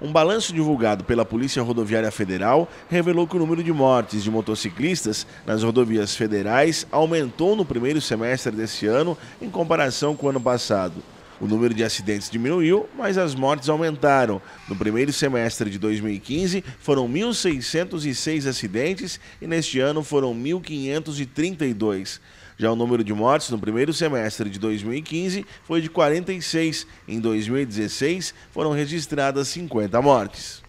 Um balanço divulgado pela Polícia Rodoviária Federal revelou que o número de mortes de motociclistas nas rodovias federais aumentou no primeiro semestre deste ano em comparação com o ano passado. O número de acidentes diminuiu, mas as mortes aumentaram. No primeiro semestre de 2015, foram 1.606 acidentes e neste ano foram 1.532. Já o número de mortes no primeiro semestre de 2015 foi de 46. Em 2016, foram registradas 50 mortes.